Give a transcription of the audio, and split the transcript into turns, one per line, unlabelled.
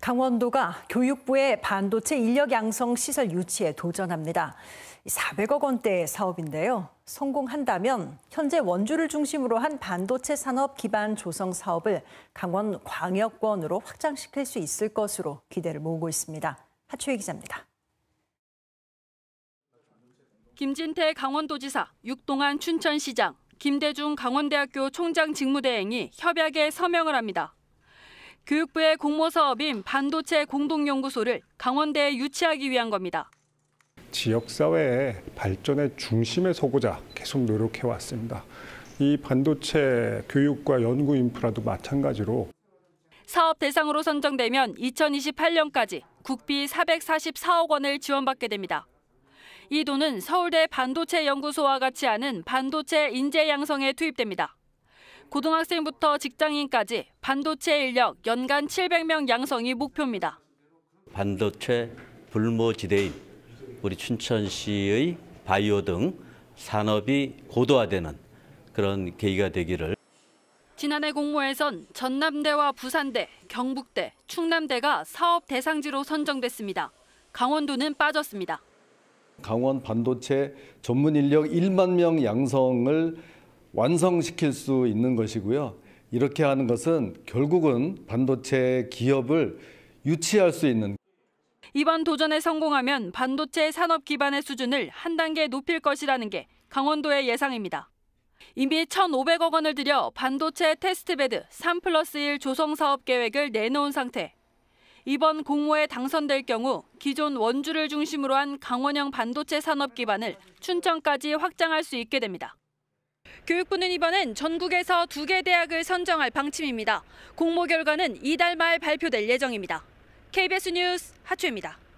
강원도가 교육부의 반도체 인력 양성 시설 유치에 도전합니다. 400억 원대의 사업인데요. 성공한다면 현재 원주를 중심으로 한 반도체 산업 기반 조성 사업을 강원 광역권으로 확장시킬 수 있을 것으로 기대를 모으고 있습니다. 하초희 기자입니다.
김진태 강원도지사, 육동안 춘천시장, 김대중 강원대학교 총장 직무대행이 협약에 서명을 합니다. 교육부의 공모 사업인 반도체 공동연구소를 강원대에 유치하기 위한 겁니다.
지역사회의 발전의 중심에 서고자 계속 노력해 왔습니다. 이 반도체 교육과 연구 인프라도 마찬가지로
사업 대상으로 선정되면 2028년까지 국비 444억 원을 지원받게 됩니다. 이 돈은 서울대 반도체 연구소와 같이 하는 반도체 인재 양성에 투입됩니다. 고등학생부터 직장인까지 반도체 인력 연간 700명 양성이 목표입니다. 반도체 불모지대인 우리 춘천시의 바이오 등 산업이 고도화되는 그런 계기가 되기를. 지난해 공모에선 전남대와 부산대, 경북대, 충남대가 사업 대상지로 선정됐습니다. 강원도는 빠졌습니다. 강원 반도체 전문 인력 1만 명 양성을 완성시킬 수 있는 것이고요. 이렇게 하는 것은 결국은 반도체 기업을 유치할 수 있는 이번 도전에 성공하면 반도체 산업 기반의 수준을 한 단계 높일 것이라는 게 강원도의 예상입니다. 이미 1,500억 원을 들여 반도체 테스트베드 3 플러스 1 조성 사업 계획을 내놓은 상태. 이번 공모에 당선될 경우 기존 원주를 중심으로 한 강원형 반도체 산업 기반을 춘천까지 확장할 수 있게 됩니다. 교육부는 이번엔 전국에서 두 개 대학을 선정할 방침입니다. 공모 결과는 이달 말 발표될 예정입니다. KBS 뉴스 하추입니다.